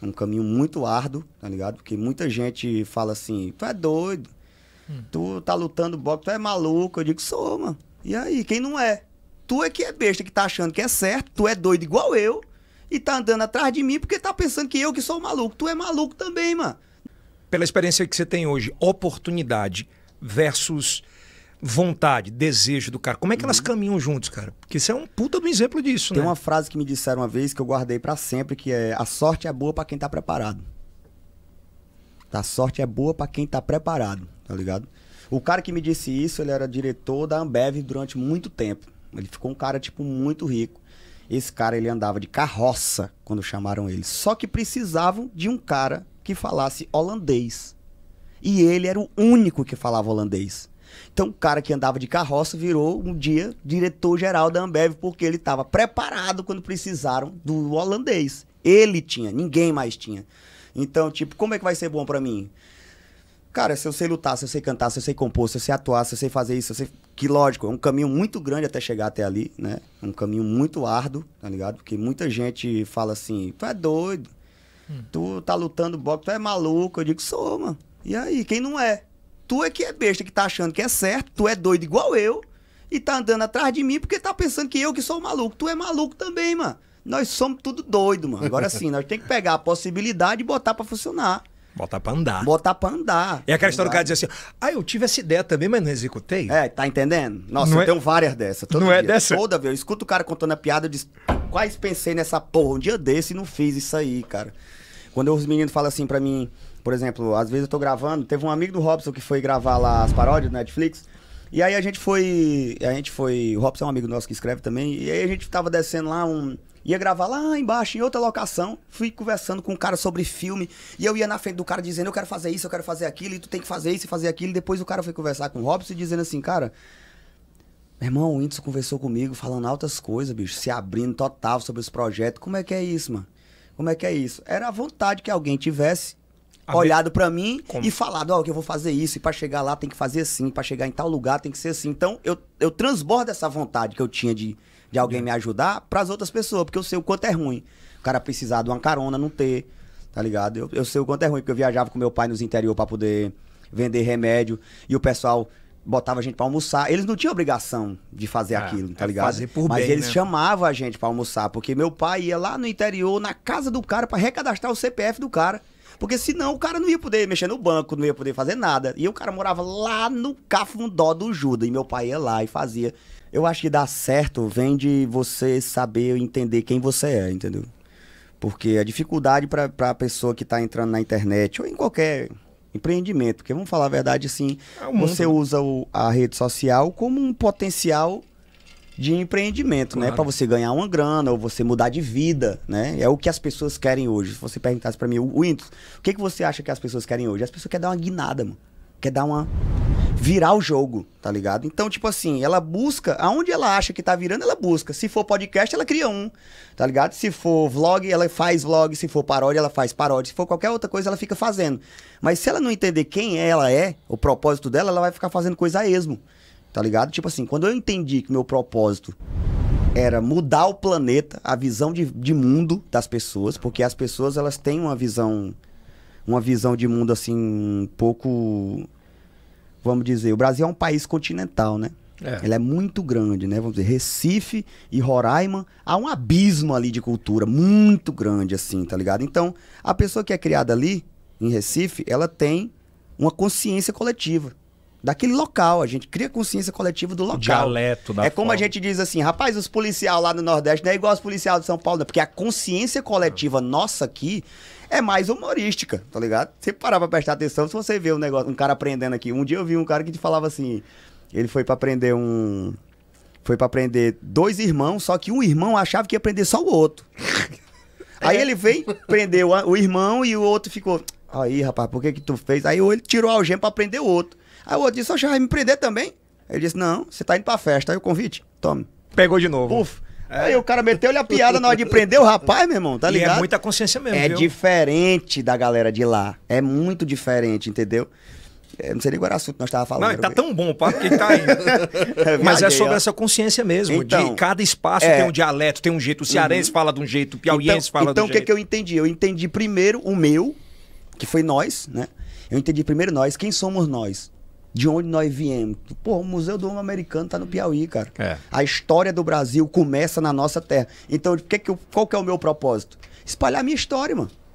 É um caminho muito árduo, tá ligado? Porque muita gente fala assim, tu é doido, hum. tu tá lutando boxe, tu é maluco. Eu digo, sou, mano. E aí, quem não é? Tu é que é besta, que tá achando que é certo, tu é doido igual eu, e tá andando atrás de mim porque tá pensando que eu que sou maluco. Tu é maluco também, mano. Pela experiência que você tem hoje, oportunidade versus vontade, desejo do cara. Como é que elas uhum. caminham juntos, cara? Porque isso é um puta do exemplo disso, Tem né? uma frase que me disseram uma vez que eu guardei para sempre, que é a sorte é boa para quem tá preparado. Tá, a sorte é boa para quem tá preparado, tá ligado? O cara que me disse isso, ele era diretor da Ambev durante muito tempo. Ele ficou um cara tipo muito rico. Esse cara ele andava de carroça quando chamaram ele. Só que precisavam de um cara que falasse holandês. E ele era o único que falava holandês. Então, o cara que andava de carroça virou um dia diretor-geral da Ambev, porque ele estava preparado quando precisaram do holandês. Ele tinha, ninguém mais tinha. Então, tipo, como é que vai ser bom para mim? Cara, se eu sei lutar, se eu sei cantar, se eu sei compor, se eu sei atuar, se eu sei fazer isso, sei... que lógico, é um caminho muito grande até chegar até ali, né? É um caminho muito árduo, tá ligado? Porque muita gente fala assim: tu é doido, hum. tu tá lutando boxe, tu é maluco. Eu digo: sou, mano. E aí, quem não é? Tu é que é besta, que tá achando que é certo, tu é doido igual eu, e tá andando atrás de mim porque tá pensando que eu que sou maluco. Tu é maluco também, mano. Nós somos tudo doido, mano. Agora sim, nós tem que pegar a possibilidade e botar para funcionar. Botar pra andar. Botar pra andar. E aquela história do cara tá dizer assim: ah, eu tive essa ideia também, mas não executei. É, tá entendendo? Nossa, não eu é... tenho várias dessas. não dia. é dessa? Toda vez. Eu escuto o cara contando a piada, eu disse: quais pensei nessa porra um dia desse e não fiz isso aí, cara. Quando os meninos falam assim pra mim: por exemplo, às vezes eu tô gravando, teve um amigo do Robson que foi gravar lá as paródias do Netflix. E aí a gente foi. A gente foi. O Robson é um amigo nosso que escreve também. E aí a gente tava descendo lá um. Ia gravar lá embaixo, em outra locação. Fui conversando com um cara sobre filme. E eu ia na frente do cara dizendo, eu quero fazer isso, eu quero fazer aquilo, e tu tem que fazer isso e fazer aquilo. E depois o cara foi conversar com o Robson dizendo assim, cara. Meu irmão, o Whindersson conversou comigo, falando altas coisas, bicho, se abrindo total sobre os projetos. Como é que é isso, mano? Como é que é isso? Era a vontade que alguém tivesse olhado para mim Como? e falado, ó, oh, que eu vou fazer isso, e para chegar lá tem que fazer assim, para chegar em tal lugar tem que ser assim. Então, eu, eu transbordo essa vontade que eu tinha de, de alguém é. me ajudar para as outras pessoas, porque eu sei o quanto é ruim. O cara precisar de uma carona, não ter, tá ligado? Eu, eu sei o quanto é ruim, porque eu viajava com meu pai nos interior para poder vender remédio, e o pessoal botava a gente para almoçar. Eles não tinham obrigação de fazer é, aquilo, tá é ligado? Fazer por Mas bem, eles né? chamavam a gente para almoçar, porque meu pai ia lá no interior, na casa do cara, para recadastrar o CPF do cara. Porque senão o cara não ia poder mexer no banco, não ia poder fazer nada. E o cara morava lá no cafundó do Judas. E meu pai ia lá e fazia. Eu acho que dar certo vem de você saber entender quem você é, entendeu? Porque a dificuldade para a pessoa que está entrando na internet ou em qualquer empreendimento, porque vamos falar a verdade assim, é você né? usa o, a rede social como um potencial de empreendimento, né? claro. né? Para você ganhar uma grana ou você mudar de vida, né? É o que as pessoas querem hoje. Se você perguntasse para mim, o Windows, o que, que você acha que as pessoas querem hoje? As pessoas querem dar uma guinada, mano. Quer dar uma virar o jogo, tá ligado? Então, tipo assim, ela busca, aonde ela acha que tá virando, ela busca. Se for podcast, ela cria um, tá ligado? Se for vlog, ela faz vlog. Se for paródia, ela faz paródia. Se for qualquer outra coisa, ela fica fazendo. Mas se ela não entender quem ela é, o propósito dela, ela vai ficar fazendo coisa a esmo. Tá ligado? Tipo assim, quando eu entendi que meu propósito era mudar o planeta, a visão de, de mundo das pessoas, porque as pessoas elas têm uma visão uma visão de mundo assim um pouco vamos dizer, o Brasil é um país continental, né? É. Ela é muito grande, né? Vamos dizer, Recife e Roraima, há um abismo ali de cultura muito grande, assim, tá ligado? Então, a pessoa que é criada ali, em Recife, ela tem uma consciência coletiva daquele local. A gente cria consciência coletiva do local. O dialeto da É como a gente diz assim, rapaz, os policiais lá no Nordeste não é igual os policiais de São Paulo, não, porque a consciência coletiva nossa aqui é mais humorística, tá ligado? Você parar pra prestar atenção, se você vê um negócio, um cara aprendendo aqui. Um dia eu vi um cara que te falava assim, ele foi para prender um foi para prender dois irmãos, só que um irmão achava que ia prender só o outro. É. Aí ele veio, prendeu o irmão e o outro ficou. Aí, rapaz, por que que tu fez? Aí ele tirou a algema pra prender o outro. Aí o outro disse, oxe, vai me prender também? Ele disse, não, você tá indo pra festa. Aí o convite, tome. Pegou de novo. Puf. É. Aí o cara meteu-lhe a piada na hora de prender o rapaz, meu irmão, tá ligado? E é muita consciência mesmo. É viu? diferente da galera de lá. É muito diferente, entendeu? É, não sei nem qual era assunto que nós estávamos falando. Não, tá tão bom o papo que tá aí. É Mas é sobre essa consciência mesmo. Então, de cada espaço é... tem um dialeto, tem um jeito. O cearense uhum. fala de um jeito, o piauiense então, fala então, do jeito. Então o que que eu entendi? Eu entendi primeiro o meu, que foi nós, né? Eu entendi primeiro nós, quem somos nós de onde nós viemos. Pô, o Museu do Homem Americano tá no Piauí, cara. É. A história do Brasil começa na nossa terra. Então, que que eu, qual que é o meu propósito? Espalhar minha história, mano.